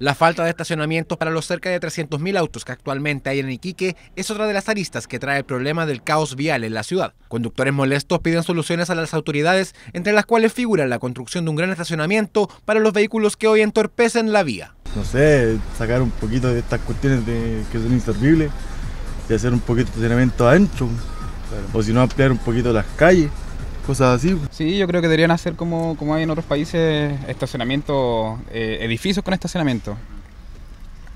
La falta de estacionamiento para los cerca de 300.000 autos que actualmente hay en Iquique es otra de las aristas que trae el problema del caos vial en la ciudad. Conductores molestos piden soluciones a las autoridades, entre las cuales figura la construcción de un gran estacionamiento para los vehículos que hoy entorpecen la vía. No sé, sacar un poquito de estas cuestiones que son inservibles y hacer un poquito de estacionamiento ancho, o si no ampliar un poquito las calles pues. Sí, yo creo que deberían hacer como, como hay en otros países, estacionamiento, eh, edificios con estacionamiento.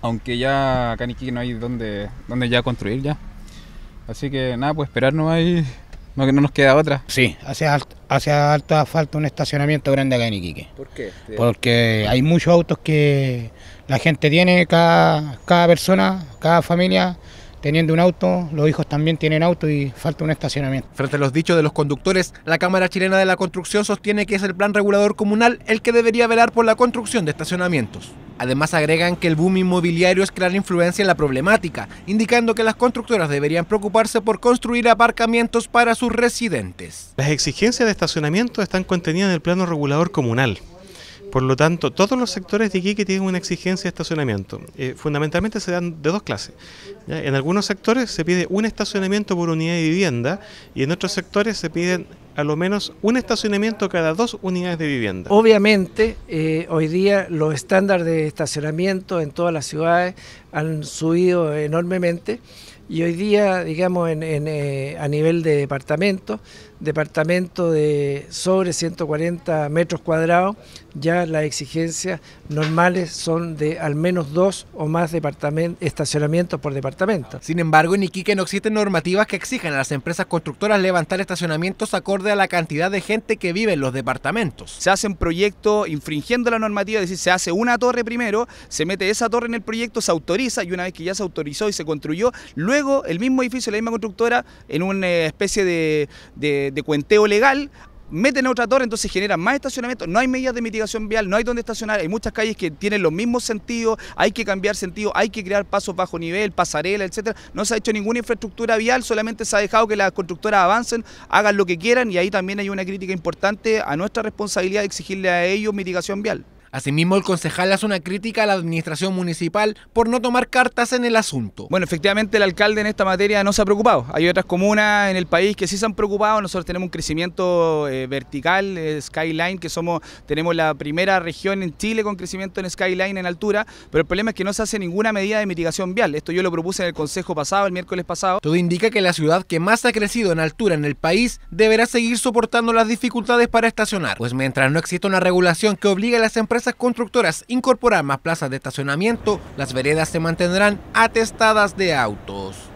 Aunque ya acá en Iquique no hay donde, donde ya construir ya. Así que nada, pues esperar no hay, no, que no nos queda otra. Sí, hace, hace alta falta un estacionamiento grande acá en Iquique. ¿Por qué? Porque hay muchos autos que la gente tiene, cada, cada persona, cada familia teniendo un auto, los hijos también tienen auto y falta un estacionamiento. Frente a los dichos de los conductores, la Cámara Chilena de la Construcción sostiene que es el plan regulador comunal el que debería velar por la construcción de estacionamientos. Además agregan que el boom inmobiliario es crear influencia en la problemática, indicando que las constructoras deberían preocuparse por construir aparcamientos para sus residentes. Las exigencias de estacionamiento están contenidas en el plano regulador comunal. Por lo tanto, todos los sectores de Iquique tienen una exigencia de estacionamiento. Eh, fundamentalmente se dan de dos clases. En algunos sectores se pide un estacionamiento por unidad de vivienda y en otros sectores se piden a lo menos un estacionamiento cada dos unidades de vivienda. Obviamente, eh, hoy día los estándares de estacionamiento en todas las ciudades han subido enormemente y hoy día, digamos, eh, a nivel de departamento, departamento de sobre 140 metros cuadrados, ya las exigencias normales son de al menos dos o más estacionamientos por departamento. Sin embargo, en Iquique no existen normativas que exijan a las empresas constructoras levantar estacionamientos acorde a la cantidad de gente que vive en los departamentos. Se hace un proyecto infringiendo la normativa, es decir, se hace una torre primero, se mete esa torre en el proyecto, se autoriza y una vez que ya se autorizó y se construyó, Luego, el mismo edificio, la misma constructora, en una eh, especie de, cuenteo legal, meten a otra torre, entonces generan más estacionamiento, no hay medidas de mitigación vial, no hay donde estacionar, hay muchas calles que tienen los mismos sentidos, hay que cambiar sentido, hay que crear pasos bajo nivel, pasarela, etcétera. No se ha hecho ninguna infraestructura vial, solamente se ha dejado que las constructoras avancen, hagan lo que quieran y ahí también hay una crítica importante a nuestra responsabilidad de exigirle a ellos mitigación vial. Asimismo, el concejal hace una crítica a la administración municipal por no tomar cartas en el asunto. Bueno, efectivamente el alcalde en esta materia no se ha preocupado. Hay otras comunas en el país que sí se han preocupado. Nosotros tenemos un crecimiento eh, vertical, eh, Skyline, que somos, tenemos la primera región en Chile con crecimiento en Skyline en altura, pero el problema es que no se hace ninguna medida de mitigación vial. Esto yo lo propuse en el consejo pasado, el miércoles pasado. Todo indica que la ciudad que más ha crecido en altura en el país deberá seguir soportando las dificultades para estacionar, pues mientras no exista una regulación que obligue a las empresas constructoras incorporar más plazas de estacionamiento, las veredas se mantendrán atestadas de autos.